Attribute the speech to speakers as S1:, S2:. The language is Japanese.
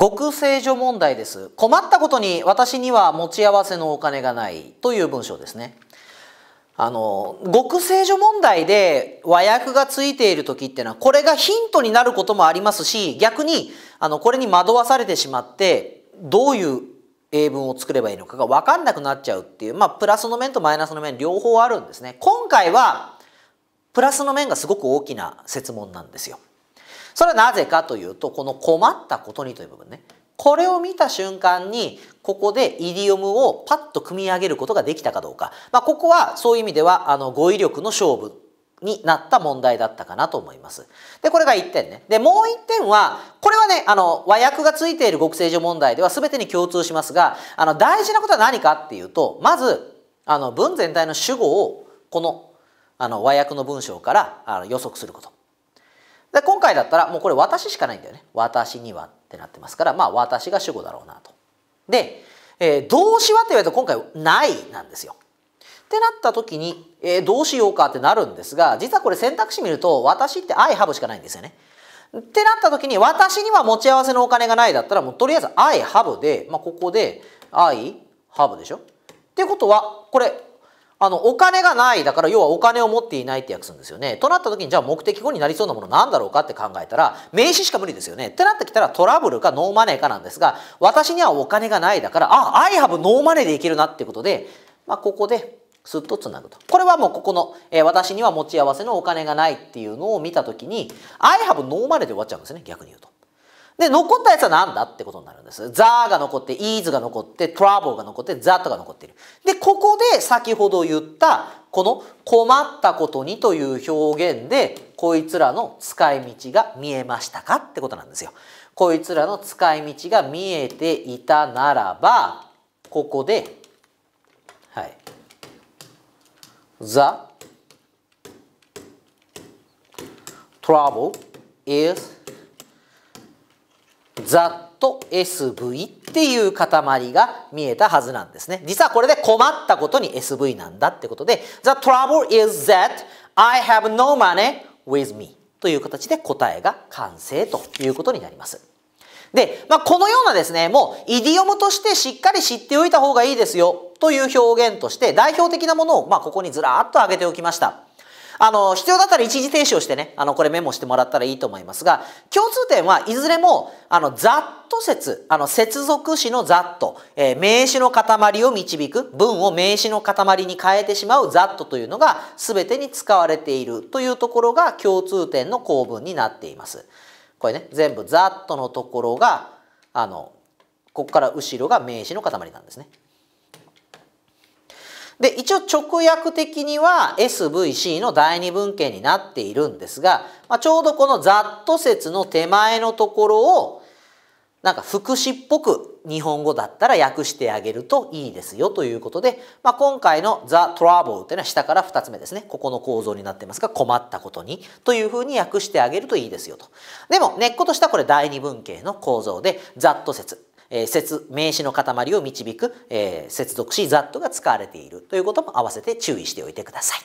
S1: 極正所問題です。困ったことに私には持ち合わせのお金がないという文章ですね。あの、極正所問題で和訳がついている時っていうのは、これがヒントになることもありますし、逆に、あの、これに惑わされてしまって、どういう英文を作ればいいのかが分かんなくなっちゃうっていう、まあ、プラスの面とマイナスの面両方あるんですね。今回は、プラスの面がすごく大きな説問なんですよ。それはなぜかというとこの困ったことにという部分ねこれを見た瞬間にここでイディオムをパッと組み上げることができたかどうか、まあ、ここはそういう意味ではあの語彙力の勝負になった問題だったかなと思います。で、これが1点ね。で、もう1点は、これはね、あの、和訳がついている極政常問題では全てに共通しますが、あの、大事なことは何かっていうと、まず、あの、文全体の主語を、この、あの、和訳の文章からあの予測すること。で今回だったらもうこれ私しかないんだよね。私にはってなってますから、まあ私が主語だろうなと。で、えー、動詞はって言われると今回ないなんですよ。ってなった時に、えー、どうしようかってなるんですが、実はこれ選択肢見ると私って I have しかないんですよね。ってなった時に私には持ち合わせのお金がないだったらもうとりあえず I have で、まあ、ここで I have でしょっていうことはこれあの、お金がない、だから要はお金を持っていないって訳すんですよね。となった時に、じゃあ目的語になりそうなものなんだろうかって考えたら、名詞しか無理ですよね。ってなってきたらトラブルかノーマネーかなんですが、私にはお金がないだから、あ、I have ノーマネーでいけるなってことで、まあ、ここで、すっとつなぐと。これはもうここの、えー、私には持ち合わせのお金がないっていうのを見た時に、I have ノーマネーで終わっちゃうんですね、逆に言うと。で、残ったやつは何だってことになるんです。ザーが残って、イーズが残って、トラブルが残って、ザットが残っている。で、ここで先ほど言った、この困ったことにという表現で、こいつらの使い道が見えましたかってことなんですよ。こいつらの使い道が見えていたならば、ここで、はい。The trouble is ざっと SV っていう塊が見えたはずなんですね。実はこれで困ったことに SV なんだってことで The trouble is that I have no money with me という形で答えが完成ということになります。で、まあ、このようなですね、もうイディオムとしてしっかり知っておいた方がいいですよという表現として代表的なものを、まあ、ここにずらっと挙げておきました。あの、必要だったら一時停止をしてね、あの、これメモしてもらったらいいと思いますが、共通点はいずれも、あの、ざっと説、あの、接続詞のざっと、えー、名詞の塊を導く、文を名詞の塊に変えてしまうざっとというのが、全てに使われているというところが共通点の構文になっています。これね、全部ざっとのところが、あの、ここから後ろが名詞の塊なんですね。で、一応直訳的には SVC の第二文献になっているんですが、まあ、ちょうどこのざっと説の手前のところを、なんか副詞っぽく日本語だったら訳してあげるといいですよということで、まあ、今回の The Trouble というのは下から2つ目ですね。ここの構造になってますが困ったことにというふうに訳してあげるといいですよと。でも根っことしたこれ第二文型の構造でざっと説え名詞の塊を導く、え接続詞 that が使われているということも合わせて注意しておいてください。